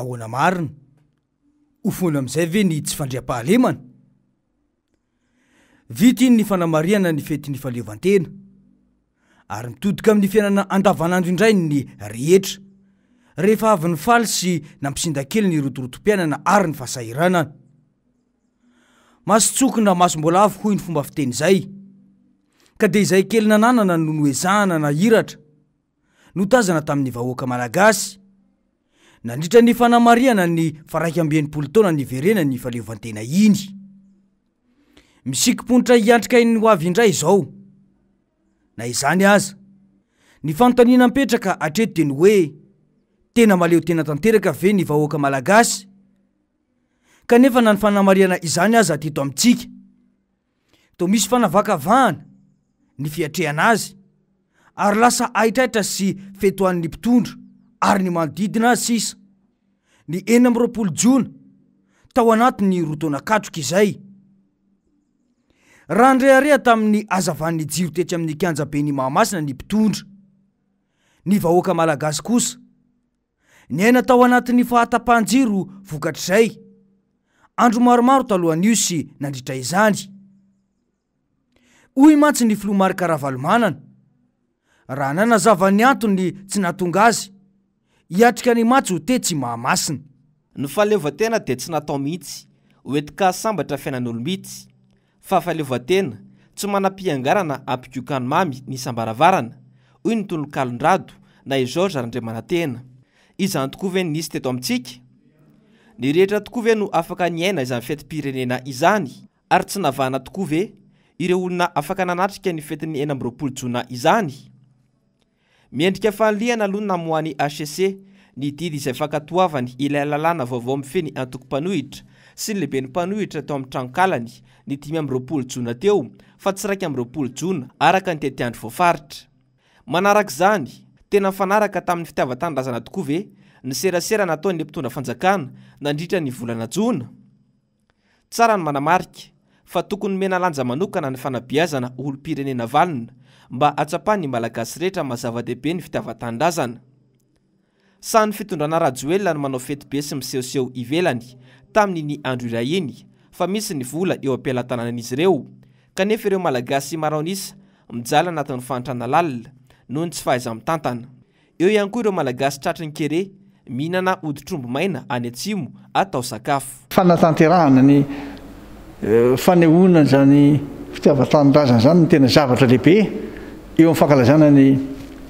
ahoana marina ho foany amn'izay ve ny tsy fandriam-pahalemana vita iny ny fanamariana ny fetyny faleovantena ary mitodika amin'ny fiainana andavanandro indray ny rehetra rehefa avy ny fa ly sy nampisinda kely ny rotorotom-piainana ary ny fahasahiranana masotsokina masombola avy hoy ny fomba fiteny izay ka de izay kely nananana no noezahana na iratra notazana tamin'ny vahoaka malagasy nandritra ny fanamariana ny faraik ambean'nypolo tona ny verena ny faleovantena iny misikimponitra hiandrikany ho avy indray zao na izany aza ny fanontaniana mpetraka atreto de ny oe tena maleotena tanteraka ave ny vahoaka malagasy kanefa na ny fanamariana izany aza ateto amintsika to misy fanavakavahana ny fiatrehanazy ary lasa aitraitra sy feto an'ny mpitondra ary ny manodidina azy sisa ny ena amroapolo jona tao anatiny rotoana katroky izay raha ndrehareha tamin'ny azavany jiro tetra amin'ny kanjabe ny mahamasina ny mpitondra ny vahoaka malagasy kosa ny aina tao anatin'ny fahatapahnjiro vokatr'zay andromaromaro talohan'io sy nandritra izany oy mantsy ny filomary karavalomanana raha na nazavan'ny antony tsy nahatonga azy iatrika ny matsy hote tsy mahamasiny ny faleovatena di tsy natao mihitsy oenty ka sambatra fiainan'olomihitsy fa faleovatena tsy manam-piangarana ampikokanmamy ny sam-baravarana oy ny tonolokalin-drado na ijeoge aryandrimana tena izany tokoa ve nisy teto amitsika ny rehetra tokoa ve no afaka ny aina izan'ny fety pirenena izany ary tsy navahana tokoa ve ireo olona afaka nanatrika ny fety ny aina m'roapolojona izany miendrika fanliana alohay na moan'ny ahc ny didy izay afankatoavany ilay lalàna vaovao amin'ny feny antoko mpanohitra sy ny lehibe ny mpanohitra tao amin'ny tranokalany ny dimy amin'ireoapolo -jona teo fa tsy raika amin'roapolo jona araka ny tetiandry voafaritra manarakaizany tena yfanaraka tamin'ny fitiavatanydrazana tokoa ve nyserasera na atao n'ny mpitondra fanjakana nandritra ny volana jona tsara no manamarika fa tokony mena lanja manokana ny fanabiazana olopirenena valina mba atspahny malagasy rehetra mazavadehibe ny fitavatandrazna ny fitondrana rajelona ny manao fety be sy misehoseho ivelany taminy ny andro iray iny fa misy ny vola eo ampialatanaan'izy ireo kneireo malagasy araonisa mijala anatn'ny fantrana lalia nohony tsy fhazt eoihny koa ireomalagas tratr ny kere mihinana oditrombo maina any tsiato Eh, fanehonazany fitiavatanyrazany zany ntena zaatralahbe eo am'fankalazanany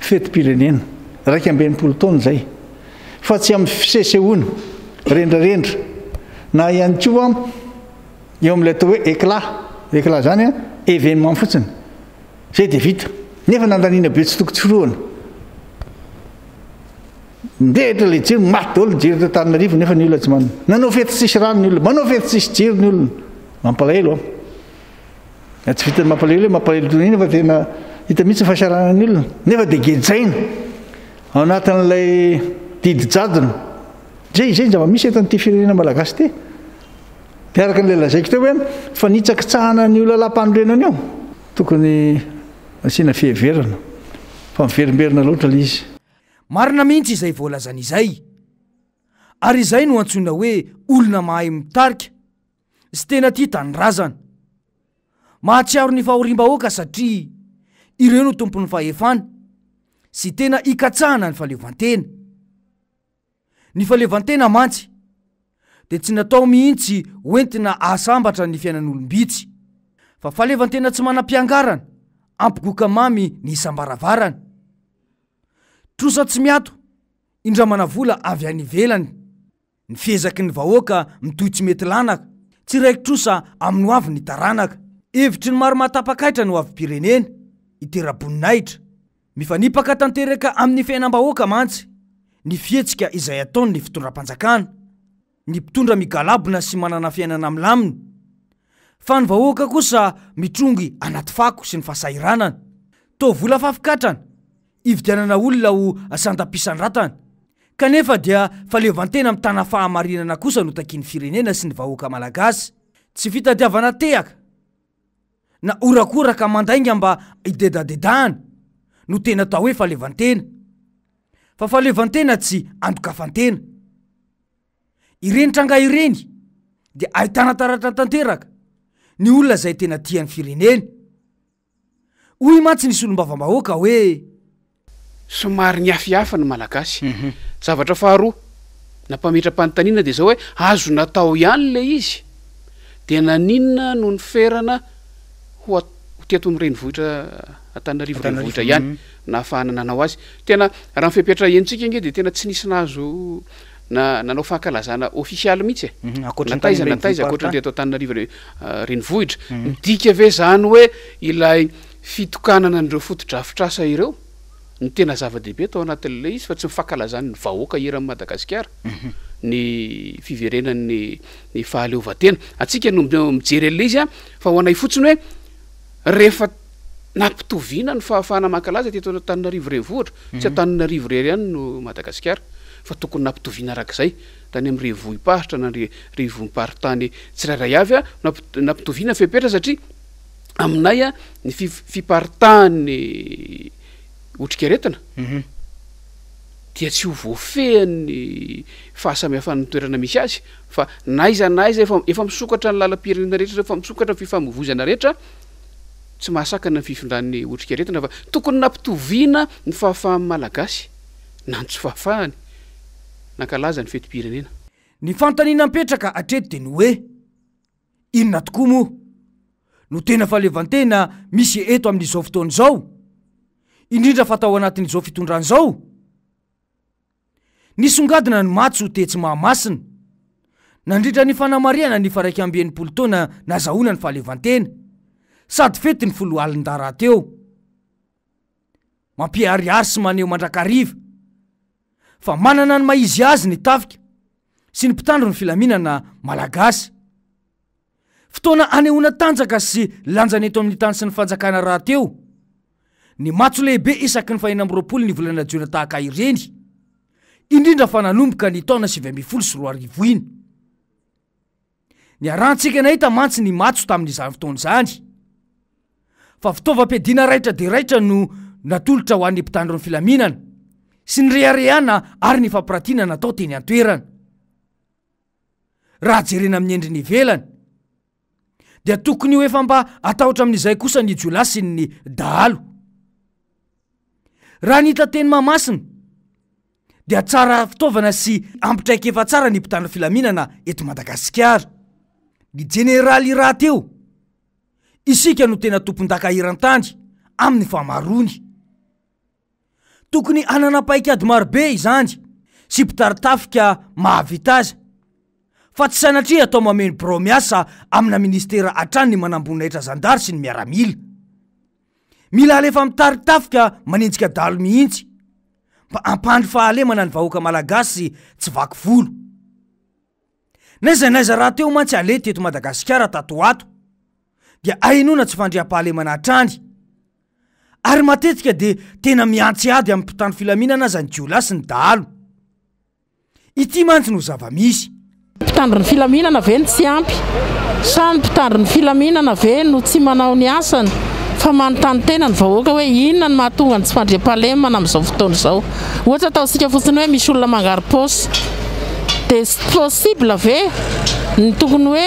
fety pirenena raky ambenimpoloton zay fatsy amiy fisesehoina rendrarendra na ihantoa eo ami'lay atao hoe éclat éclat zany evnmen fotsinyeslirnef lnananao fetysisy ranony olona manao fetysisy jiry ny olona Ah, yeofhitihitsy fhnyolona efa de geaatn'lay didijana zy zaamisy tnty fireneamalaas ty l lazakehofantakiahany olola-anorenaniotoyaaenaieibenaoaal i marina mihitsy izay vola zany izay ary zay no antsona hoe olona mahay mitarika sy tena ty tanyrazana mahatsiaro ny fahoriam-ba aoaka satria ireo no tompon'ny fahefana sy tena ikatsahana ny faleovantena ny faleovantena mantsy de tsy natao mihitsy hoentina ahasambatra ny fiainan'olom-bihtsy fa faleovantena tsy manam-piangarana ampigoka mamy ny isam-baravarana trosa tsy miato indramana vola avy any velany ny fiezaky ny vahoaka mitohy tsy mety lanaka tsy raikitrosa amin'ny ho avy ny taranaka evitry ny maro matapakahitra no ho avy-pirenena itera-bonina ahitra mifanipaka tanteraka amin'ny fiainam-bahoaka mantsy ny fihetsika izay ataony ny fitondra-panjakana ny mpitondra migalabona sy manana fiainana aminylaminy fa ny vahoaka kosa mitrongy anaty fako sy ny fahasairanana to vola fafikatrana ividianana olona ho asanda-piasan-dratana kanefa dia faleovantena ami' tana fahamarinana kosa notakiny firenena sy ny vahoaka malagasy tsy fitadiavana tehaka na orakoraka mandainga mba hidedadedahana no tena atao hoe faleovantena fa faleovantena tsy andokafantena irenitra anga ireny dia ahitanataratra tanteraka ny olona zay tena tian'ny fireneny oy mantsy nisy olom-bavamahoaka hoe somary ny hafihafa ny malagasy mhm. zavatra faharoa na mpametram-panyntaniana de zao hoe azo natao ihany la izy de naninona noho ny ferana hoateto myrenivohitra atannarivorenohitra ihany mhm. naafahana nanao azy tena raha nifipitra entsika ine de tena tsy nisinahazo na nanao fahakalazana offisialy mihitsy enataizanataiza mhm, koatra teto atannaro ah, reniohitra midika ve zany hoe ilayfkanana anreoftodrafitra aa eo ny tena zava-dehibe atao anati lla izy fa tsy mifahakalazanyny vahoaka era an'ny madagasikara mhm. ny fiverenanny ny fahaleovatena atsika no mijery ala izy a fa ho anay fotsiny hoe rehefa nampitoviana no fahafahana mahakalaza tiao tanynarivoreivohitra tsy hatanynarivo mhm. rery any no madagasikara fa tokony nampitoviana arak'izay tany am'nyrivo hiparitra narivo miparitany tsirairay avy a nampitoviana nyfipetra satria aminay a ny ifiparitahany otrikretina mhm. dia tsy ho voafehany fahasamihafan'ny toerana misy azy fa na iza na iza efa misokatra ny lalapirenena rehtra za efa misokatra ny fifamovozana rehetra tsy mahasakana ny fifindrany otrikaretina fa tokony nampitoviana nyfahafahan malagasy na ntsy fahafahany nakalaza ny fetypirenena ny fantaniana mpetraka atrety de no hoe inona tokoa moa no tena fahaleovantena misy eto amin'izao fotoana zao indrindra fatao anatin'izao fitondran'izao nysongadina ny matso tetsy mahamasina nandridra ny fanamariana ny faraiky ambeen'nympolo taoana nazahona ny fahaleovantena sady fety ny folo halinyda rahateo mampiarihary sy maneho mandrakariva fa manana ny maizy azy ny tafika sy ny mpitandro ny filaminana malagasy fotoana anehona tanjaka sy lanjan eto amin'ny itany sy ny fanjakana rahateo ny matso lehibe isaky ny fahina amroapol ny volanajona tahakareny indrindra fa nanomboka ny taona sivfol sy rin ny arahntsika na ita mantsy ny matso tamin'izany fotona zany fa fitaova-pidina raitra de raitra no natolotra ho an'ny mpitandro nfilaminana sy nyrehare ana ary ny fampiratiana natao teny antoerana raha jerena amin'ny endri ny velany dea tokony i o efa mba atahtra amin'izay kosa ny jolasin ny daalo raha ny ita teny mamasina dea tsara fitaovana sy ampitraika efa tsara ny mpitany filaminana ety madagasikara ny jeneraly irahateo isika no tena tompondakahirantany amin'ny famarony tokony hananapaika ady marobe izany sy mpitaritafika mahavita za fa tsy sanatria atao mameny bro miasa amin'nyaministera atrany ny manambonina etra zandary sy ny miaramila mila alefa mitaritafika manintsika dalo mihitsy mba ampandry fahalemana ny vahoaka malagasy tsy vaky volo nay zay naiza raha teo mantsy ale teto madagasikara tatoato dia ainona tsy fandriam-pahalemana hatrany ary matetika de tena miantsyady amin'y mpitandro filaminana aza ny kolasy ny dalo ity mantsy noho zava-misympitandro ny filaminana ve no tsy ampy sa ny mpitandro ny filaminana ve no tsy manao ny asany fa manontany tena ny vahoaka hoe inona ny mahatonga ny tsy mandreampalemana amin'izao fotoana zao ohatra ataonsika fotsiny hoe misy olona mangaropaosy dia sy possible ave ny tokony hoe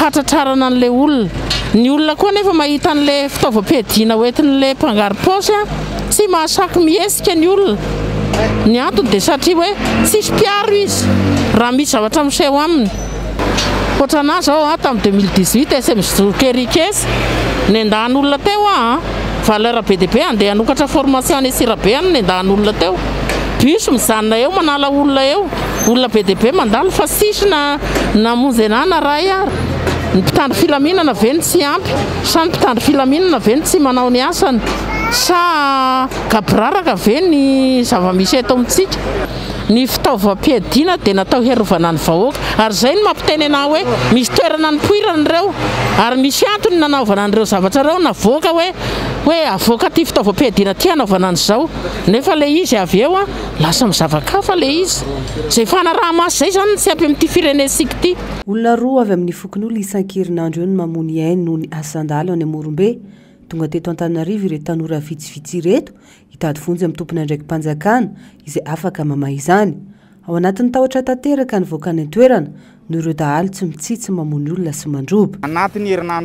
hatratrarana an'lay olona ny olona koa nefa mahita n'lay fitaovam-pidina oentin'lay mpangaryposy a tsy mahasako mihesika ny olona ny antony dia satria hoe tsisy mpiaro izy raha misy zavatra miseo aminy otra anazao a ah, tamin' d0 eh, smokerikes nyndan'olona teo a ah, ah. valeur be dibe deha anokatra formation ny sirabey nyndan'olona teo bis mizana eo manalaolona eo olona be dibe mandalo fa sisa namonznana rah iary ny mpitandry filaminana aveny tsy ampy sa ny mpitandry filaminana aveny tsy manao nyasany sa gaboraraka ave ny zava-misyto amintsika ny fitaovampiadina dia natao hiarovana any vahoaka ary zay no mampiteny ana hoe misy toerana ny poiranyireo ary misy antony nanaovana nyreo zaatrareo navoaka hoe hoe avoaka ty fitaova-piadina ty hanaovana any zao nefa la izy aveo a lasa mizavakafa le izy zay fanarahamasy zay zany sy apy amn'ty firenesik tyolona a ayan'ny okn' olo isankirinadro no mamon no a ny ab tonga teto antanarivo ire tanora vitsivitsy reto hitady fonjy ami'y tompony andraiky mpanjakana izy afaka mamay zany ao anatin'ny tahotra tanteraka nyvoakany antoerana norodaaly tsy mitsitsy mamony olona sy mandrobyyhiyddeyakeybola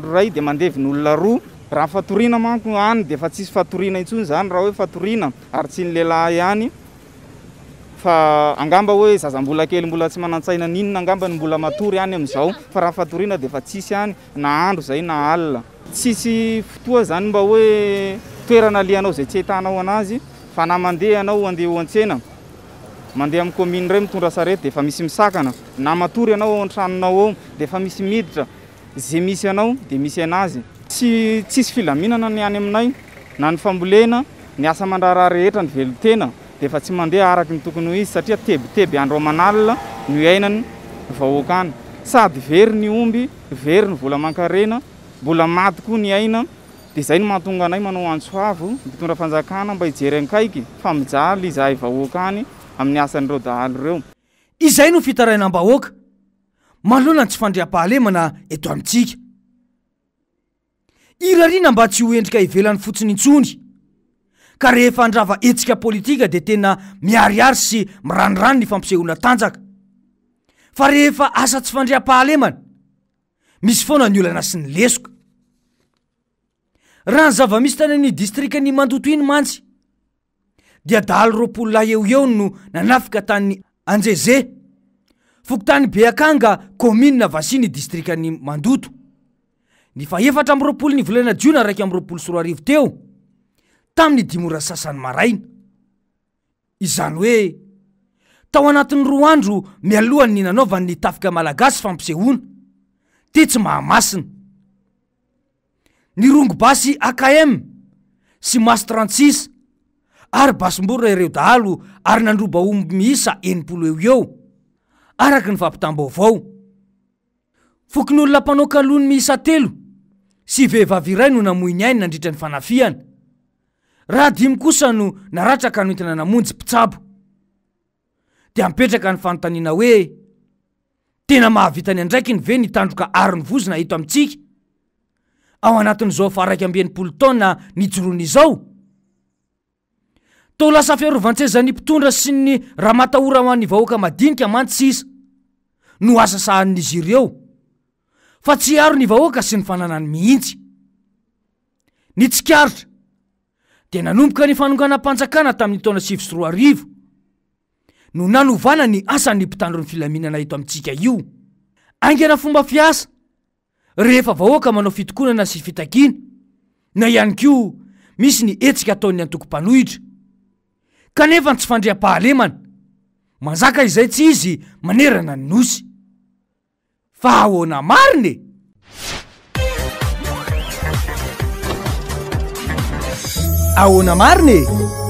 sy aiabamoayondfasayaaoaynaa tsisy fotoa zany mba hoe toean aianao zay tsy hiao aazyymefa misy inaaaf mis idirza misyanaod misy anazy tsytsisy filaminana ny any aminay na ny fambolena ny asamandrarahrehetranyvelotena defa tsy mandeha araky ny tokonyh izy satria tebiteby andromanala nonany vahoakay sady very ny omby veryny volamankarena mbola maty koa ny aina de izay no mahatonga anay manao antsoavo ny pitondra fanjakana mba hijery ankaiky fa mijaly zahay vahoaka any amin'ny asan'ireo dahaly reo izay no fitaraina m-bahoaka maloanany tsy fandream-pahalemana eto anitsika irariana mba tsy ho endrika hivelan'ny fotsiny intsony ka rehefa andrava etsika politika de tena miariary sy miranorany ny fampiseholona tanjaka fa rehefa asa tsy fandriam-pahalemany misy foana ny olana sy ny lesoka raha ny zava misy tany ny distrika any mandoto iny mantsy dea daalo roapolo lah eoeon no nanafika tany anjeze fokotany beakanga kômunna vasia ny distrika ny mandoto ny faefatra amroapolo ny volana jiona raiky am'roapolo srariteo tamin'ny dimora sasany maraina izany hoe tao anatin'ny roa andro mialohany ny nanaovan'ny tafika malagasyfampisehona te tsy mahamasina ny rongo basy akm sy masy trantsis ary basomboro rayireo daalo ary nandrobaomby miisa enipolo eo eo araka ny fampitamba aoavao fokon' olona mpanaoka any loha ny miisa telo sy vehivavy iray no namoiny ainy nandritra ny fanafihana raha dimy kosa no naratra aka no intina namonjy mpitsabo de mipetraka ny fanontaniana hoe tena mahavitany andraiky ny ve ni tandroka ary ny vozina hito amintsika ao anatin'izao fa raiky ambenypolo taona nijoronyzao tola safiarovantsezany mpitondra sy ny raha matahora ahoan'ny vahoaka madinika mantsisa no asa sahan'izy ireo fa tsy aro ny vahoaka sy ny fananany mihitsy ny tsikaritra de nanomboka ny fanongana m-panjakana tamin'ny taona siv sr no nanovana ny asan'ny mpitandron'ny filaminana eto amintsika io aingana fomba fiasa rehefa vahoaka manao fitokonana sy fitakiny na ihany koa misy ny hetsika ataony antokom-panohitra kanefa tsy fandrea-pahalemana manjaka izay tsy izy manerana ny nosy fa ahoana marina e ahoana marina e